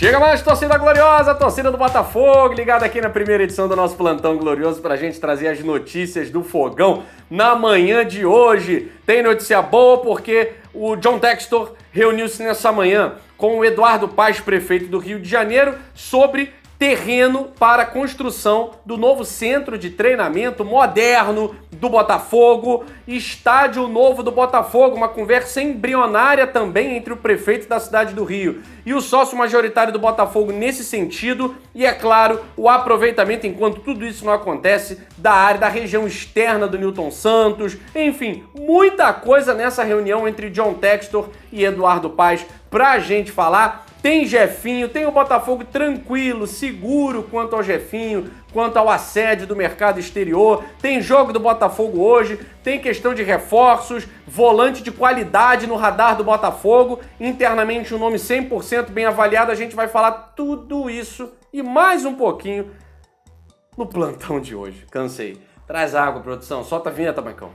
Chega mais, torcida gloriosa, torcida do Botafogo, ligada aqui na primeira edição do nosso Plantão Glorioso para a gente trazer as notícias do fogão na manhã de hoje. Tem notícia boa porque o John Textor reuniu-se nessa manhã com o Eduardo Paz, prefeito do Rio de Janeiro, sobre terreno para a construção do novo centro de treinamento moderno do Botafogo, estádio novo do Botafogo, uma conversa embrionária também entre o prefeito da cidade do Rio e o sócio majoritário do Botafogo nesse sentido, e é claro, o aproveitamento enquanto tudo isso não acontece da área da região externa do Newton Santos, enfim, muita coisa nessa reunião entre John Textor e Eduardo Paz pra gente falar tem Jefinho, tem o Botafogo tranquilo, seguro quanto ao Jefinho, quanto ao assédio do mercado exterior. Tem jogo do Botafogo hoje, tem questão de reforços, volante de qualidade no radar do Botafogo. Internamente, um nome 100% bem avaliado. A gente vai falar tudo isso e mais um pouquinho no plantão de hoje. Cansei. Traz água, produção. Solta a vinheta, Maicão.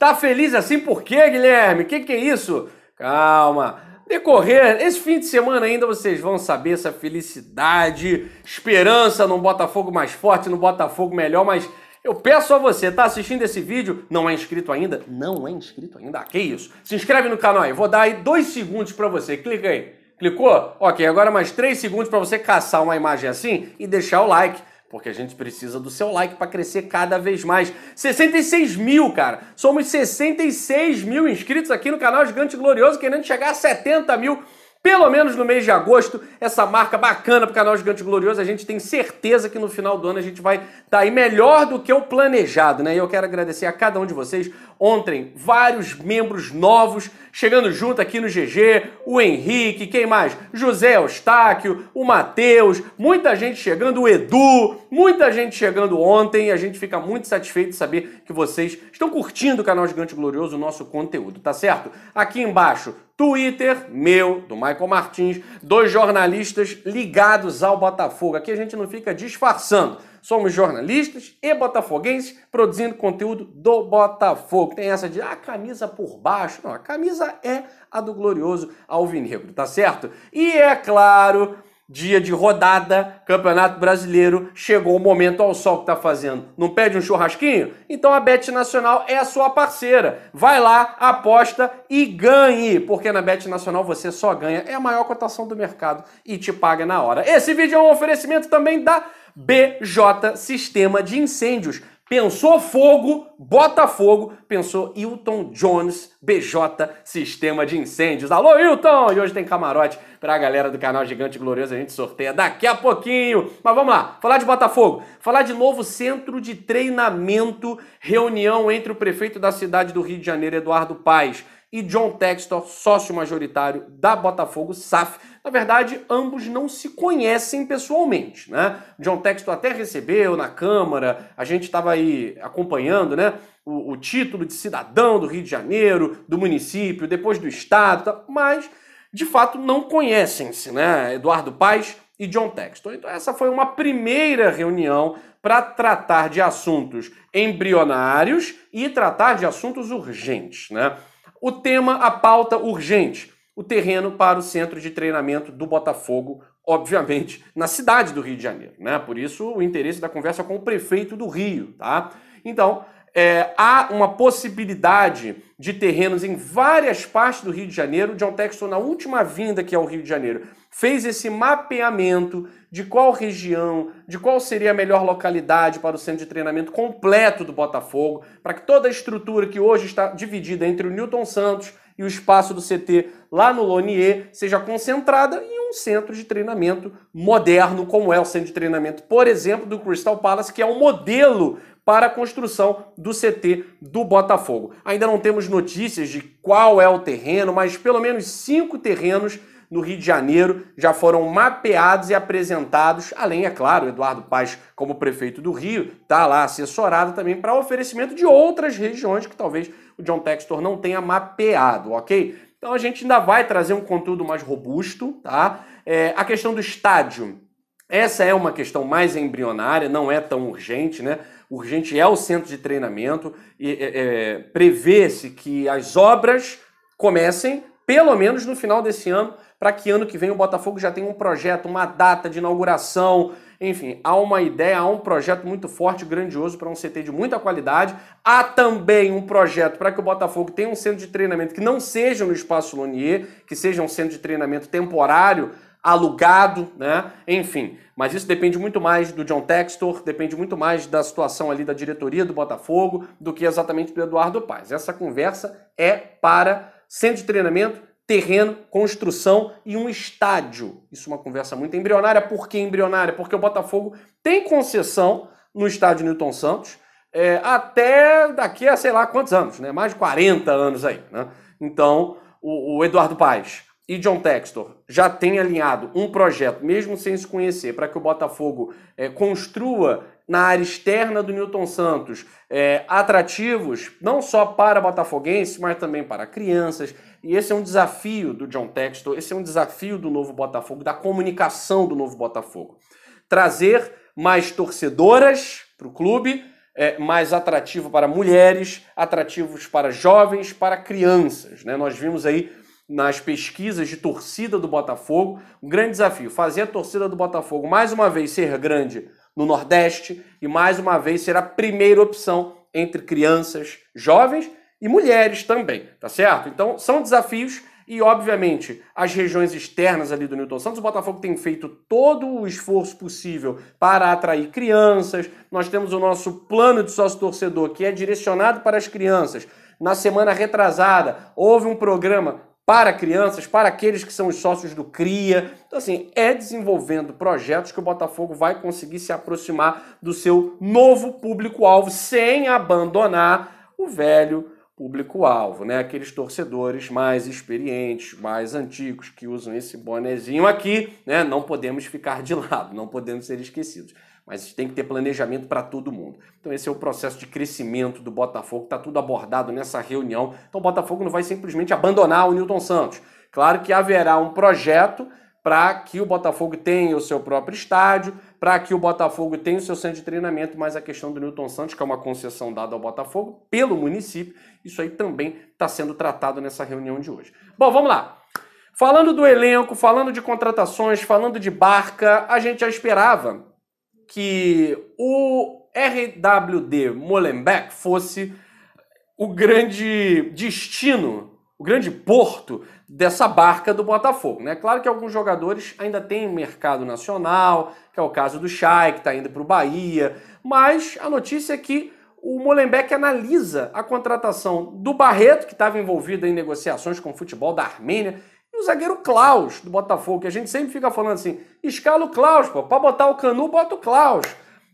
Tá feliz assim por quê, Guilherme? Que que é isso? Calma. Decorrer, esse fim de semana ainda vocês vão saber essa felicidade, esperança num Botafogo mais forte, no Botafogo melhor, mas eu peço a você, tá assistindo esse vídeo, não é inscrito ainda? Não é inscrito ainda? Ah, que isso? Se inscreve no canal aí, vou dar aí dois segundos para você, clica aí. Clicou? Ok, agora mais três segundos para você caçar uma imagem assim e deixar o like. Porque a gente precisa do seu like para crescer cada vez mais. 66 mil, cara. Somos 66 mil inscritos aqui no canal Gigante Glorioso, querendo chegar a 70 mil pelo menos no mês de agosto, essa marca bacana para o canal Gigante Glorioso. A gente tem certeza que no final do ano a gente vai estar tá aí melhor do que o planejado, né? E eu quero agradecer a cada um de vocês. Ontem, vários membros novos chegando junto aqui no GG, o Henrique, quem mais? José Eustáquio, o Matheus, muita gente chegando, o Edu, muita gente chegando ontem. a gente fica muito satisfeito de saber que vocês estão curtindo o canal Gigante Glorioso, o nosso conteúdo, tá certo? Aqui embaixo, Twitter meu, do Michael Martins, dois jornalistas ligados ao Botafogo. Aqui a gente não fica disfarçando. Somos jornalistas e botafoguenses produzindo conteúdo do Botafogo. Tem essa de a ah, camisa por baixo. Não, a camisa é a do glorioso Alvinegro, tá certo? E é claro dia de rodada, Campeonato Brasileiro, chegou o momento, ao sol que tá fazendo. Não pede um churrasquinho? Então a Bet Nacional é a sua parceira. Vai lá, aposta e ganhe, porque na Bet Nacional você só ganha, é a maior cotação do mercado e te paga na hora. Esse vídeo é um oferecimento também da BJ Sistema de Incêndios. Pensou fogo, Botafogo, pensou Hilton Jones, BJ, Sistema de Incêndios. Alô, Hilton! E hoje tem camarote pra galera do canal Gigante Glorioso, a gente sorteia daqui a pouquinho. Mas vamos lá, falar de Botafogo, falar de novo centro de treinamento, reunião entre o prefeito da cidade do Rio de Janeiro, Eduardo Paes, e John Textor, sócio majoritário da Botafogo SAF. Na verdade, ambos não se conhecem pessoalmente, né? John Textor até recebeu na Câmara, a gente estava aí acompanhando, né? O, o, título de cidadão do Rio de Janeiro, do município, depois do Estado, mas de fato não conhecem-se, né? Eduardo Paes e John Textor. Então, essa foi uma primeira reunião para tratar de assuntos embrionários e tratar de assuntos urgentes, né? O tema, a pauta urgente: o terreno para o centro de treinamento do Botafogo, obviamente, na cidade do Rio de Janeiro. Né? Por isso, o interesse da conversa com o prefeito do Rio. Tá? Então, é, há uma possibilidade de terrenos em várias partes do Rio de Janeiro. John Texton, na última vinda que é o Rio de Janeiro, fez esse mapeamento de qual região, de qual seria a melhor localidade para o centro de treinamento completo do Botafogo, para que toda a estrutura que hoje está dividida entre o Newton Santos e o espaço do CT lá no Lonier seja concentrada em um centro de treinamento moderno, como é o centro de treinamento, por exemplo, do Crystal Palace, que é um modelo para a construção do CT do Botafogo. Ainda não temos notícias de qual é o terreno, mas pelo menos cinco terrenos no Rio de Janeiro já foram mapeados e apresentados, além, é claro, Eduardo Paz como prefeito do Rio, está lá assessorado também para oferecimento de outras regiões que talvez o John Textor não tenha mapeado, ok? Então a gente ainda vai trazer um conteúdo mais robusto, tá? É, a questão do estádio. Essa é uma questão mais embrionária, não é tão urgente, né? Urgente é o centro de treinamento e é, é, prevê-se que as obras comecem pelo menos no final desse ano para que ano que vem o Botafogo já tenha um projeto, uma data de inauguração. Enfim, há uma ideia, há um projeto muito forte, grandioso para um CT de muita qualidade. Há também um projeto para que o Botafogo tenha um centro de treinamento que não seja no espaço Lonier, que seja um centro de treinamento temporário alugado, né? Enfim, mas isso depende muito mais do John Textor, depende muito mais da situação ali da diretoria do Botafogo do que exatamente do Eduardo Paes. Essa conversa é para centro de treinamento terreno, construção e um estádio. Isso é uma conversa muito embrionária. Por que embrionária? Porque o Botafogo tem concessão no estádio Newton Santos é, até daqui a sei lá quantos anos, né? Mais de 40 anos aí, né? Então, o, o Eduardo Paes e John Textor já têm alinhado um projeto, mesmo sem se conhecer, para que o Botafogo é, construa na área externa do Newton Santos é, atrativos não só para botafoguenses, mas também para crianças, e esse é um desafio do John Textor, esse é um desafio do novo Botafogo, da comunicação do novo Botafogo. Trazer mais torcedoras para o clube, é, mais atrativo para mulheres, atrativos para jovens, para crianças. Né? Nós vimos aí nas pesquisas de torcida do Botafogo um grande desafio: fazer a torcida do Botafogo mais uma vez ser grande no Nordeste e mais uma vez ser a primeira opção entre crianças, jovens e mulheres também, tá certo? Então são desafios e, obviamente, as regiões externas ali do Newton Santos. O Botafogo tem feito todo o esforço possível para atrair crianças. Nós temos o nosso plano de sócio-torcedor que é direcionado para as crianças. Na semana retrasada, houve um programa para crianças, para aqueles que são os sócios do CRIA. Então, assim, é desenvolvendo projetos que o Botafogo vai conseguir se aproximar do seu novo público-alvo sem abandonar o velho público-alvo, né? Aqueles torcedores mais experientes, mais antigos, que usam esse bonezinho aqui, né? Não podemos ficar de lado, não podemos ser esquecidos. Mas tem que ter planejamento para todo mundo. Então esse é o processo de crescimento do Botafogo, está tudo abordado nessa reunião. Então o Botafogo não vai simplesmente abandonar o Newton Santos. Claro que haverá um projeto para que o Botafogo tenha o seu próprio estádio, para que o Botafogo tenha o seu centro de treinamento, mas a questão do Newton Santos, que é uma concessão dada ao Botafogo pelo município, isso aí também está sendo tratado nessa reunião de hoje. Bom, vamos lá. Falando do elenco, falando de contratações, falando de barca, a gente já esperava que o RWD Molenbeek fosse o grande destino o grande porto dessa barca do Botafogo. Né? Claro que alguns jogadores ainda têm mercado nacional, que é o caso do Chay, que está indo para o Bahia, mas a notícia é que o Molenbeek analisa a contratação do Barreto, que estava envolvido em negociações com o futebol da Armênia, e o zagueiro Klaus, do Botafogo, que a gente sempre fica falando assim, escala o Klaus, pô, para botar o Canu, bota o Klaus.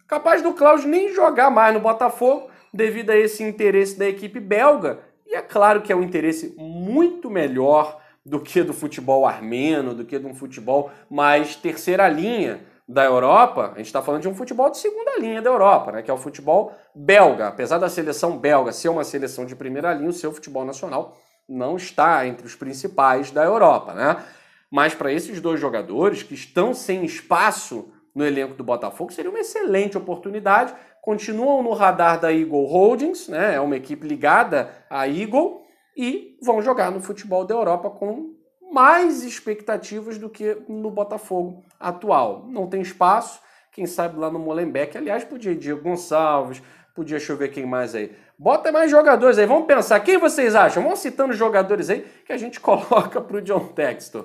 Capaz do Klaus nem jogar mais no Botafogo, devido a esse interesse da equipe belga e é claro que é um interesse muito melhor do que do futebol armeno, do que de um futebol mais terceira linha da Europa. A gente está falando de um futebol de segunda linha da Europa, né? que é o futebol belga. Apesar da seleção belga ser uma seleção de primeira linha, o seu futebol nacional não está entre os principais da Europa. Né? Mas para esses dois jogadores que estão sem espaço no elenco do Botafogo, seria uma excelente oportunidade continuam no radar da Eagle Holdings, né? É uma equipe ligada à Eagle e vão jogar no futebol da Europa com mais expectativas do que no Botafogo atual. Não tem espaço, quem sabe lá no Molenbeek. Aliás, podia ir Diego Gonçalves, podia chover quem mais aí. Bota mais jogadores aí, vamos pensar. Quem vocês acham? Vamos citando jogadores aí que a gente coloca para o John Textor.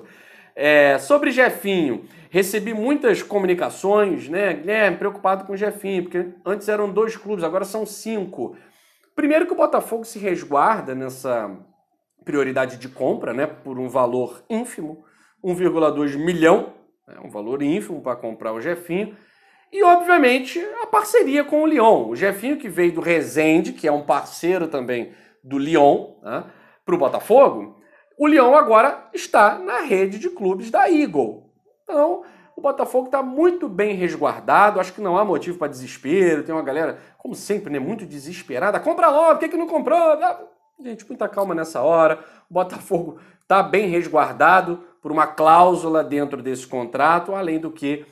É, sobre Jefinho, recebi muitas comunicações, né? Guilherme, preocupado com o Jefinho, porque antes eram dois clubes, agora são cinco. Primeiro que o Botafogo se resguarda nessa prioridade de compra, né? Por um valor ínfimo, 1,2 milhão, né, um valor ínfimo para comprar o Jefinho. E, obviamente, a parceria com o Lyon. O Jefinho que veio do Resende, que é um parceiro também do Lyon, né, para o Botafogo, o Leão agora está na rede de clubes da Eagle. Então, o Botafogo está muito bem resguardado, acho que não há motivo para desespero. Tem uma galera, como sempre, né, muito desesperada. Compra logo, por que, que não comprou? Ah, gente, muita calma nessa hora. O Botafogo está bem resguardado por uma cláusula dentro desse contrato, além do que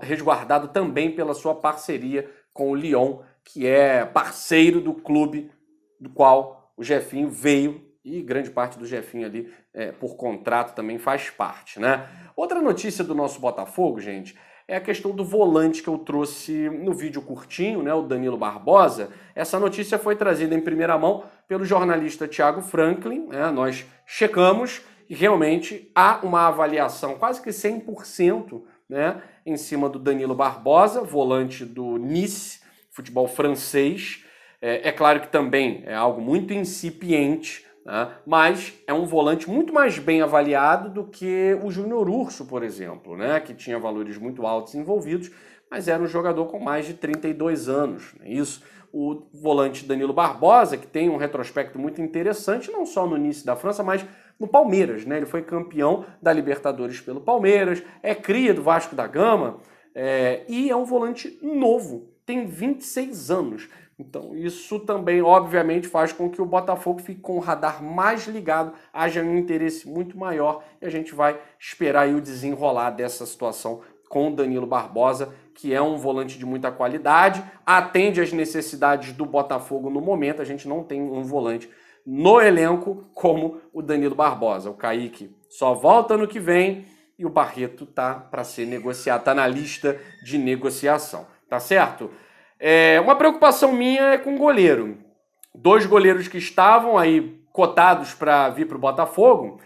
resguardado também pela sua parceria com o Lyon, que é parceiro do clube do qual o Jefinho veio e grande parte do Jefinho ali, é, por contrato, também faz parte, né? Outra notícia do nosso Botafogo, gente, é a questão do volante que eu trouxe no vídeo curtinho, né? O Danilo Barbosa. Essa notícia foi trazida em primeira mão pelo jornalista Thiago Franklin, né? Nós checamos e realmente há uma avaliação quase que 100%, né? Em cima do Danilo Barbosa, volante do Nice, futebol francês. É, é claro que também é algo muito incipiente, né? Mas é um volante muito mais bem avaliado do que o Júnior Urso, por exemplo, né? que tinha valores muito altos envolvidos, mas era um jogador com mais de 32 anos. Né? Isso. O volante Danilo Barbosa, que tem um retrospecto muito interessante, não só no início da França, mas no Palmeiras. Né? Ele foi campeão da Libertadores pelo Palmeiras, é cria do Vasco da Gama é, e é um volante novo, tem 26 anos. Então, isso também, obviamente, faz com que o Botafogo fique com o radar mais ligado, haja um interesse muito maior e a gente vai esperar o desenrolar dessa situação com o Danilo Barbosa, que é um volante de muita qualidade, atende às necessidades do Botafogo no momento. A gente não tem um volante no elenco como o Danilo Barbosa. O Kaique só volta no que vem e o Barreto tá para ser negociado, tá na lista de negociação, tá certo? É, uma preocupação minha é com o goleiro. Dois goleiros que estavam aí cotados para vir para o Botafogo,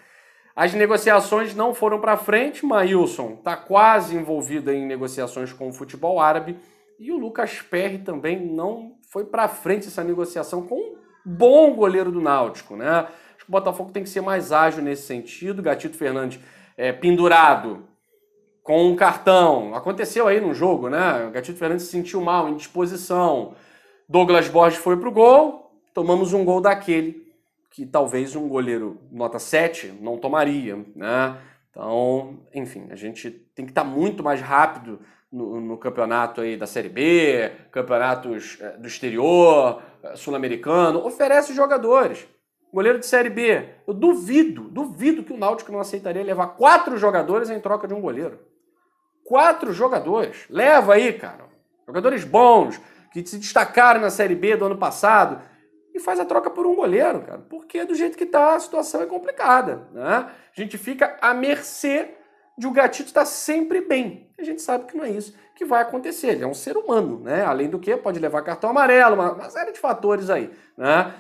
as negociações não foram para frente. Maílson está quase envolvido em negociações com o futebol árabe e o Lucas Perry também não foi para frente essa negociação com um bom goleiro do Náutico, né? Acho que o Botafogo tem que ser mais ágil nesse sentido. Gatito Fernandes é, pendurado com um cartão. Aconteceu aí no jogo, né? O Gatito Fernandes se sentiu mal, indisposição. Douglas Borges foi pro gol, tomamos um gol daquele que talvez um goleiro nota 7 não tomaria, né? Então, enfim, a gente tem que estar tá muito mais rápido no, no, campeonato aí da Série B, campeonatos eh, do exterior, eh, sul-americano, oferece jogadores. Goleiro de Série B, eu duvido, duvido que o Náutico não aceitaria levar quatro jogadores em troca de um goleiro quatro jogadores. Leva aí, cara. Jogadores bons, que se destacaram na Série B do ano passado. E faz a troca por um goleiro, cara. Porque do jeito que tá, a situação é complicada. Né? A gente fica à mercê de o um gatito estar tá sempre bem. A gente sabe que não é isso que vai acontecer. Ele é um ser humano, né? Além do que, pode levar cartão amarelo, uma, uma série de fatores aí. Né?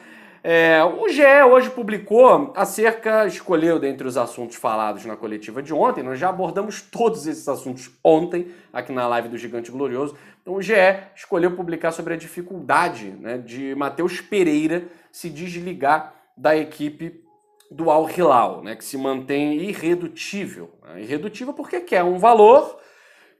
É, o GE hoje publicou acerca, escolheu dentre os assuntos falados na coletiva de ontem, nós já abordamos todos esses assuntos ontem aqui na live do Gigante Glorioso. Então o GE escolheu publicar sobre a dificuldade né, de Matheus Pereira se desligar da equipe do Al Hilal, né, que se mantém irredutível. Né? Irredutível porque quer um valor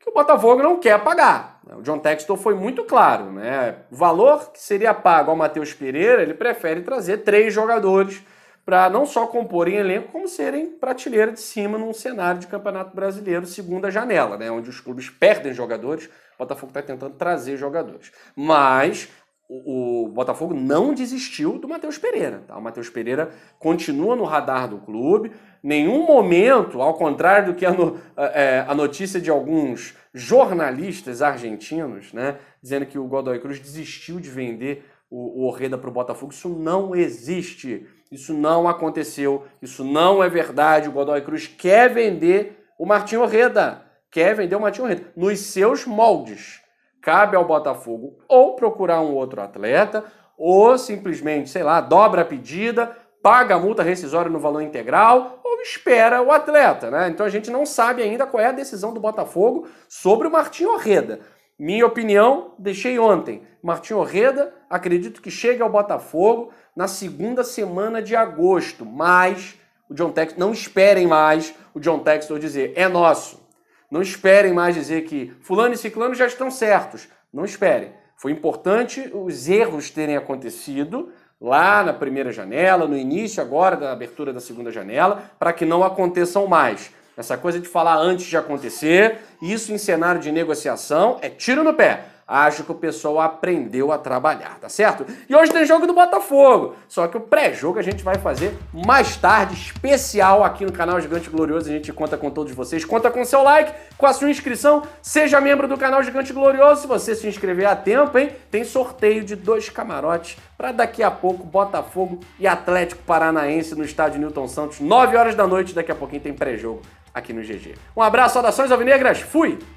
que o Botafogo não quer pagar. O John Textor foi muito claro, né? O valor que seria pago ao Matheus Pereira, ele prefere trazer três jogadores para não só comporem elenco, como serem prateleira de cima num cenário de Campeonato Brasileiro, segunda janela, né? Onde os clubes perdem jogadores, o Botafogo está tentando trazer jogadores. Mas o, Botafogo não desistiu do Matheus Pereira. Tá? O Matheus Pereira continua no radar do clube nenhum momento, ao contrário do que a, no, é, a notícia de alguns jornalistas argentinos, né, dizendo que o Godoy Cruz desistiu de vender o, o Orreda para o Botafogo, isso não existe. Isso não aconteceu, isso não é verdade. O Godoy Cruz quer vender o Martinho Orreda. Quer vender o Martinho Orreda nos seus moldes. Cabe ao Botafogo ou procurar um outro atleta, ou simplesmente, sei lá, dobra a pedida, paga a multa rescisória no valor integral ou espera o atleta, né? Então a gente não sabe ainda qual é a decisão do Botafogo sobre o Martinho Orreda. Minha opinião, deixei ontem. Martinho Orreda, acredito que chegue ao Botafogo na segunda semana de agosto, mas o John Textor, não esperem mais o John Textor dizer, é nosso. Não esperem mais dizer que fulano e ciclano já estão certos. Não esperem. Foi importante os erros terem acontecido, lá na primeira janela, no início agora da abertura da segunda janela, para que não aconteçam mais. Essa coisa de falar antes de acontecer, isso em cenário de negociação é tiro no pé acho que o pessoal aprendeu a trabalhar, tá certo? E hoje tem jogo do Botafogo, só que o pré-jogo a gente vai fazer mais tarde, especial aqui no canal Gigante Glorioso. A gente conta com todos vocês, conta com seu like, com a sua inscrição, seja membro do canal Gigante Glorioso. Se você se inscrever a tempo, hein, tem sorteio de dois camarotes para daqui a pouco Botafogo e Atlético Paranaense no estádio Newton Santos, 9 horas da noite. Daqui a pouquinho tem pré-jogo aqui no GG. Um abraço, saudações alvinegras, fui!